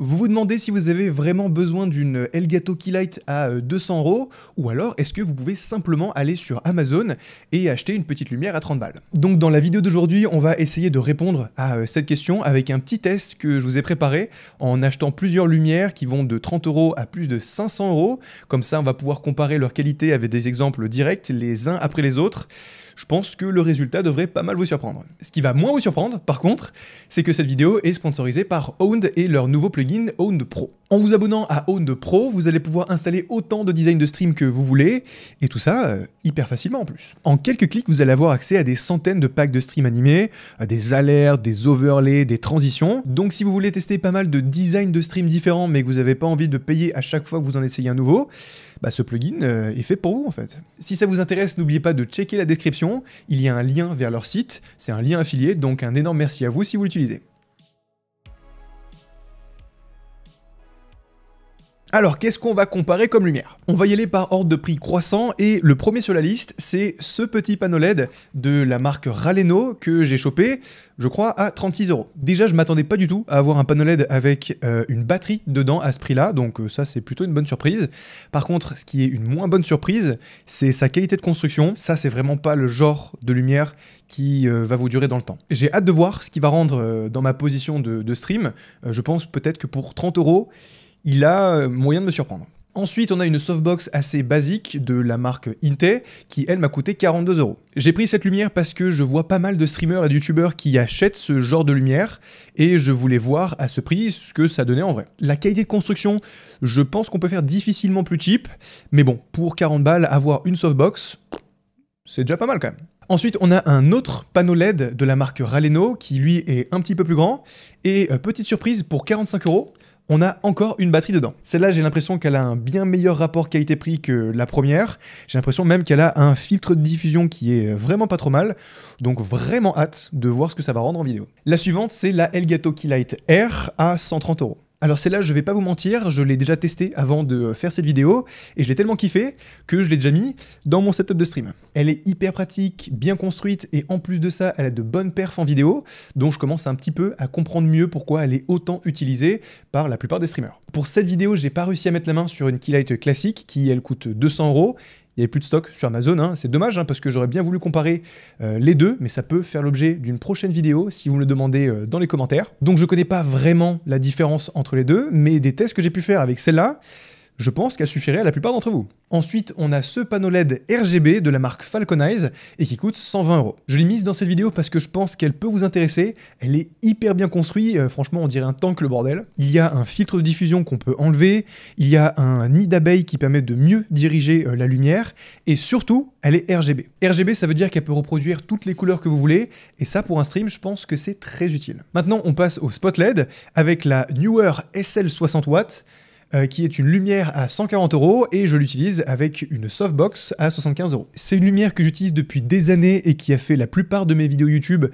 Vous vous demandez si vous avez vraiment besoin d'une Elgato Keylight à 200 euh, euros, ou alors est-ce que vous pouvez simplement aller sur Amazon et acheter une petite lumière à 30 balles. Donc dans la vidéo d'aujourd'hui, on va essayer de répondre à euh, cette question avec un petit test que je vous ai préparé en achetant plusieurs lumières qui vont de 30 euros à plus de 500 euros. Comme ça, on va pouvoir comparer leur qualité avec des exemples directs les uns après les autres je pense que le résultat devrait pas mal vous surprendre. Ce qui va moins vous surprendre, par contre, c'est que cette vidéo est sponsorisée par Owned et leur nouveau plugin Owned Pro. En vous abonnant à Own de Pro, vous allez pouvoir installer autant de designs de stream que vous voulez, et tout ça euh, hyper facilement en plus. En quelques clics, vous allez avoir accès à des centaines de packs de stream animés, à des alertes, des overlays, des transitions. Donc si vous voulez tester pas mal de designs de stream différents, mais que vous n'avez pas envie de payer à chaque fois que vous en essayez un nouveau, bah, ce plugin euh, est fait pour vous en fait. Si ça vous intéresse, n'oubliez pas de checker la description, il y a un lien vers leur site, c'est un lien affilié, donc un énorme merci à vous si vous l'utilisez. Alors, qu'est-ce qu'on va comparer comme lumière On va y aller par ordre de prix croissant et le premier sur la liste, c'est ce petit panneau LED de la marque Raleno que j'ai chopé, je crois, à 36 euros. Déjà, je m'attendais pas du tout à avoir un panneau LED avec euh, une batterie dedans à ce prix-là, donc euh, ça, c'est plutôt une bonne surprise. Par contre, ce qui est une moins bonne surprise, c'est sa qualité de construction. Ça, c'est vraiment pas le genre de lumière qui euh, va vous durer dans le temps. J'ai hâte de voir ce qui va rendre dans ma position de, de stream. je pense peut-être que pour 30 euros, il a euh, moyen de me surprendre. Ensuite, on a une softbox assez basique de la marque Inte qui, elle, m'a coûté 42 euros. J'ai pris cette lumière parce que je vois pas mal de streamers et de youtubeurs qui achètent ce genre de lumière et je voulais voir à ce prix ce que ça donnait en vrai. La qualité de construction, je pense qu'on peut faire difficilement plus cheap, mais bon, pour 40 balles, avoir une softbox, c'est déjà pas mal quand même. Ensuite, on a un autre panneau LED de la marque Raleno qui lui est un petit peu plus grand et euh, petite surprise pour 45 euros on a encore une batterie dedans. Celle-là, j'ai l'impression qu'elle a un bien meilleur rapport qualité-prix que la première. J'ai l'impression même qu'elle a un filtre de diffusion qui est vraiment pas trop mal. Donc vraiment hâte de voir ce que ça va rendre en vidéo. La suivante, c'est la Elgato Keylight Air à 130 euros. Alors celle-là, je vais pas vous mentir, je l'ai déjà testée avant de euh, faire cette vidéo, et je l'ai tellement kiffé que je l'ai déjà mis dans mon setup de stream. Elle est hyper pratique, bien construite, et en plus de ça, elle a de bonnes perfs en vidéo, dont je commence un petit peu à comprendre mieux pourquoi elle est autant utilisée par la plupart des streamers. Pour cette vidéo, j'ai pas réussi à mettre la main sur une keylight classique, qui elle coûte 200 euros, il n'y avait plus de stock sur Amazon. Hein. C'est dommage hein, parce que j'aurais bien voulu comparer euh, les deux, mais ça peut faire l'objet d'une prochaine vidéo si vous me le demandez euh, dans les commentaires. Donc je ne connais pas vraiment la différence entre les deux, mais des tests que j'ai pu faire avec celle-là, je pense qu'elle suffirait à la plupart d'entre vous. Ensuite, on a ce panneau LED RGB de la marque Falconize et qui coûte 120 euros. Je l'ai mise dans cette vidéo parce que je pense qu'elle peut vous intéresser. Elle est hyper bien construite, euh, franchement on dirait un tank le bordel. Il y a un filtre de diffusion qu'on peut enlever, il y a un nid d'abeille qui permet de mieux diriger euh, la lumière et surtout elle est RGB. RGB ça veut dire qu'elle peut reproduire toutes les couleurs que vous voulez et ça pour un stream je pense que c'est très utile. Maintenant on passe au spot LED avec la Newer SL 60 w euh, qui est une lumière à 140 euros et je l'utilise avec une softbox à 75 euros. C'est une lumière que j'utilise depuis des années et qui a fait la plupart de mes vidéos YouTube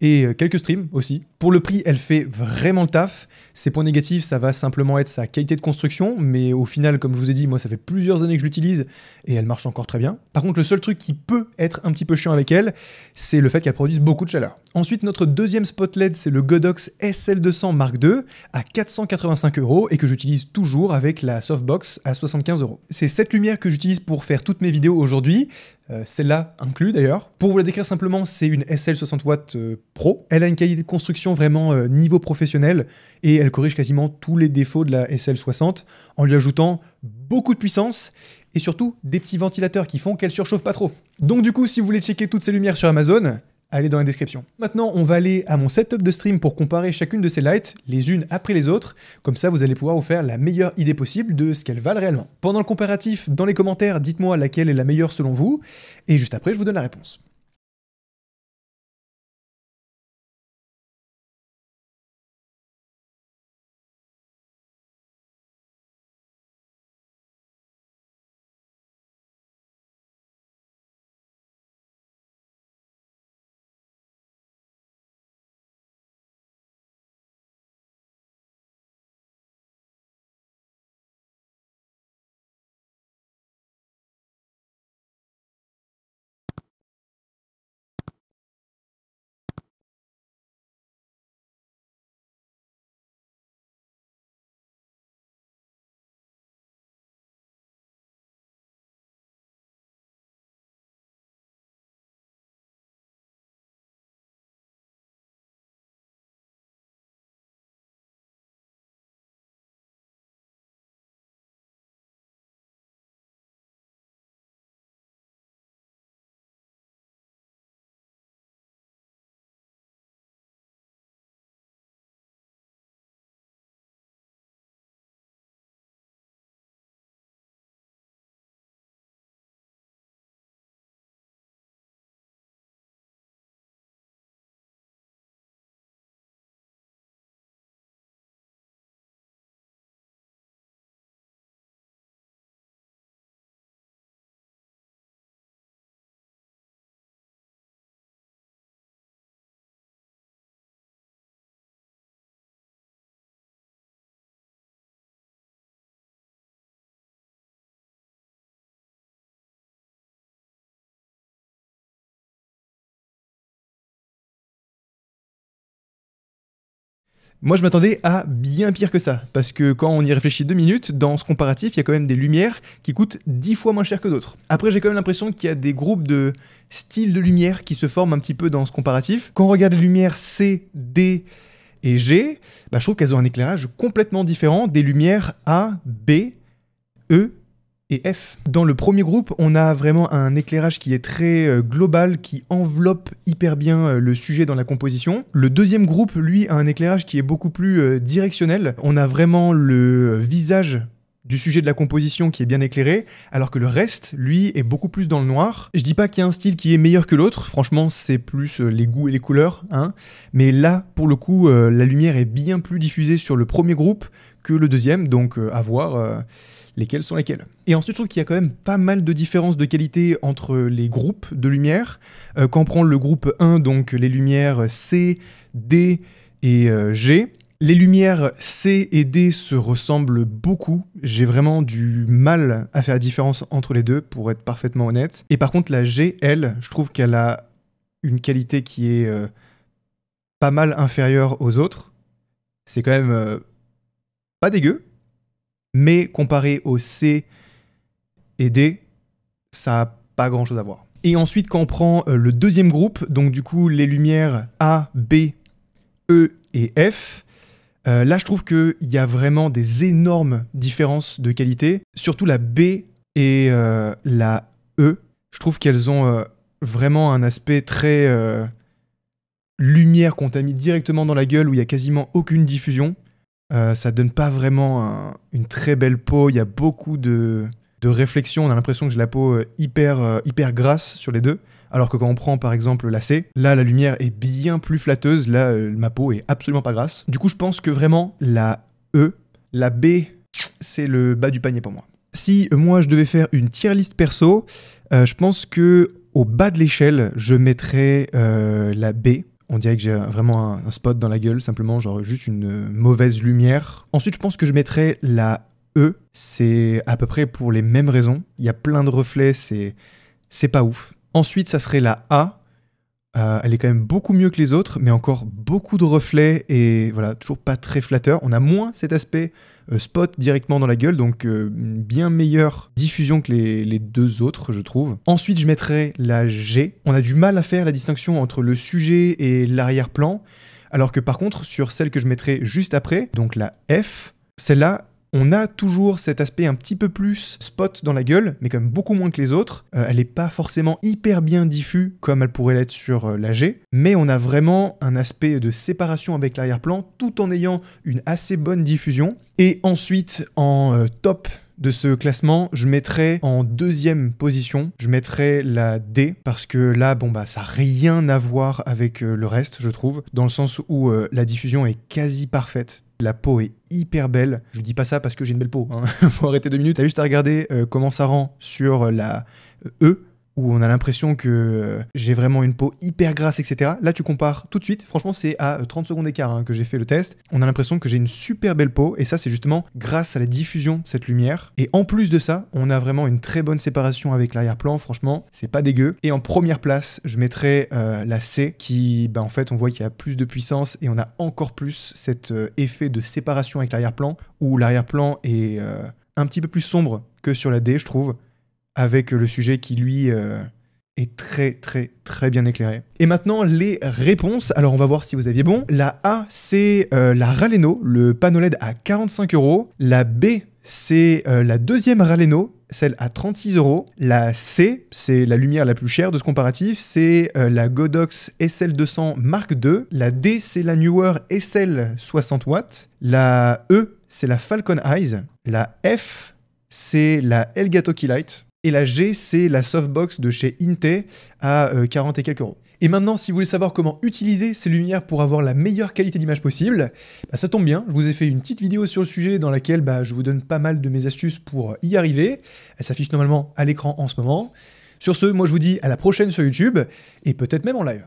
et euh, quelques streams aussi. Pour le prix, elle fait vraiment le taf. Ses points négatifs, ça va simplement être sa qualité de construction, mais au final, comme je vous ai dit, moi ça fait plusieurs années que je l'utilise et elle marche encore très bien. Par contre, le seul truc qui peut être un petit peu chiant avec elle, c'est le fait qu'elle produise beaucoup de chaleur. Ensuite, notre deuxième spot LED, c'est le Godox SL200 Mark II à 485 euros et que j'utilise toujours avec la softbox à 75 euros. C'est cette lumière que j'utilise pour faire toutes mes vidéos aujourd'hui, euh, celle-là inclus d'ailleurs. Pour vous la décrire simplement, c'est une SL60 w euh, Pro. Elle a une qualité de construction vraiment euh, niveau professionnel et elle corrige quasiment tous les défauts de la SL60 en lui ajoutant beaucoup de puissance et surtout des petits ventilateurs qui font qu'elle surchauffe pas trop. Donc du coup, si vous voulez checker toutes ces lumières sur Amazon, allez dans la description. Maintenant, on va aller à mon setup de stream pour comparer chacune de ces lights, les unes après les autres, comme ça vous allez pouvoir vous faire la meilleure idée possible de ce qu'elles valent réellement. Pendant le comparatif, dans les commentaires, dites-moi laquelle est la meilleure selon vous, et juste après, je vous donne la réponse. Moi, je m'attendais à bien pire que ça, parce que quand on y réfléchit deux minutes, dans ce comparatif, il y a quand même des lumières qui coûtent dix fois moins cher que d'autres. Après, j'ai quand même l'impression qu'il y a des groupes de styles de lumière qui se forment un petit peu dans ce comparatif. Quand on regarde les lumières C, D et G, bah, je trouve qu'elles ont un éclairage complètement différent des lumières A, B, E et F. Dans le premier groupe, on a vraiment un éclairage qui est très euh, global, qui enveloppe hyper bien euh, le sujet dans la composition. Le deuxième groupe, lui, a un éclairage qui est beaucoup plus euh, directionnel. On a vraiment le visage du sujet de la composition qui est bien éclairé, alors que le reste, lui, est beaucoup plus dans le noir. Je dis pas qu'il y a un style qui est meilleur que l'autre, franchement, c'est plus euh, les goûts et les couleurs, hein, mais là, pour le coup, euh, la lumière est bien plus diffusée sur le premier groupe que le deuxième, donc euh, à voir lesquels sont lesquels. Et ensuite, je trouve qu'il y a quand même pas mal de différences de qualité entre les groupes de lumière. quand on prend le groupe 1, donc les lumières C, D et G, les lumières C et D se ressemblent beaucoup. J'ai vraiment du mal à faire la différence entre les deux, pour être parfaitement honnête. Et par contre, la G, elle, je trouve qu'elle a une qualité qui est euh, pas mal inférieure aux autres. C'est quand même euh, pas dégueu, mais comparé au C et D, ça a pas grand chose à voir. Et ensuite, quand on prend euh, le deuxième groupe, donc du coup les lumières A, B, E et F, euh, là, je trouve qu'il y a vraiment des énormes différences de qualité. Surtout la B et euh, la E. Je trouve qu'elles ont euh, vraiment un aspect très lumière qu'on t'a mis directement dans la gueule où il y a quasiment aucune diffusion. ça donne pas vraiment une très belle peau. Il y a beaucoup de, réflexion. On a l'impression que j'ai la peau hyper grasse sur les deux alors que quand on prend par exemple la C, là la lumière est bien plus flatteuse, là euh, ma peau est absolument pas grasse. Du coup je pense que vraiment la E, la B, c'est le bas du panier pour moi. Si euh, moi je devais faire une tier list perso, euh, je pense que au bas de l'échelle, je mettrais la B, on dirait que j'ai vraiment un, spot dans la gueule, simplement, genre juste une mauvaise lumière. Ensuite, je pense que je mettrais la E. C'est à peu près pour les mêmes raisons. Il y a plein de reflets, c'est. C'est pas ouf. Ensuite, ça serait la A. Euh, elle est quand même beaucoup mieux que les autres, mais encore beaucoup de reflets et voilà, toujours pas très flatteur. On a moins cet aspect euh, spot directement dans la gueule, donc euh, bien meilleure diffusion que les, les, deux autres, je trouve. Ensuite, je mettrai la G. On a du mal à faire la distinction entre le sujet et l'arrière-plan, alors que par contre, sur celle que je mettrai juste après, donc la F, celle-là, on a toujours cet aspect un petit peu plus spot dans la gueule, mais quand même beaucoup moins que les autres. Euh, elle n'est pas forcément hyper bien diffus comme elle pourrait l'être sur euh, la G, mais on a vraiment un aspect de séparation avec l'arrière-plan tout en ayant une assez bonne diffusion. Et ensuite, en euh, top de ce classement, je mettrai en deuxième position, je mettrai la D, parce que là, bon, bah, ça n'a rien à voir avec le reste, je trouve, dans le sens où la diffusion est quasi parfaite la peau est hyper belle. Je dis pas ça parce que j'ai une belle peau. Il hein. Faut arrêter deux minutes. T'as juste à regarder euh, comment ça rend sur la euh, E où on a l'impression que euh, j'ai vraiment une peau hyper grasse, etc. Là, tu compares tout de suite. Franchement, c'est à 30 euh, secondes d'écart hein, que j'ai fait le test. On a l'impression que j'ai une super belle peau. Et ça, c'est justement grâce à la diffusion de cette lumière. Et en plus de ça, on a vraiment une très bonne séparation avec l'arrière-plan. Franchement, c'est pas dégueu. Et en première place, je mettrai euh, la C qui, bah, en fait, on voit qu'il y a plus de puissance et on a encore plus cet effet de séparation avec l'arrière-plan où l'arrière-plan est un petit peu plus sombre que sur la D, je trouve avec le sujet qui, lui, euh, est très, très, très bien éclairé. Et maintenant, les réponses. Alors, on va voir si vous aviez bon. La A, c'est euh, la Raleno, le panneau LED à 45 euros. La B, c'est euh, la deuxième Raleno, celle à 36 euros. La C, c'est la lumière la plus chère de ce comparatif, c'est la Godox SL200 Mark II. La D, c'est la Newer SL 60 watts. La E, c'est la Falcon Eyes. La F, c'est la Elgato Keylight. Et la G, c'est la softbox de chez Inte à 40 euh, et quelques euros. Et maintenant, si vous voulez savoir comment utiliser ces lumières pour avoir la meilleure qualité d'image possible, bah, ça tombe bien, je vous ai fait une petite vidéo sur le sujet dans laquelle bah, je vous donne pas mal de mes astuces pour y arriver. Elle s'affiche normalement à l'écran en ce moment. Sur ce, moi je vous dis à la prochaine sur YouTube et peut-être même en live.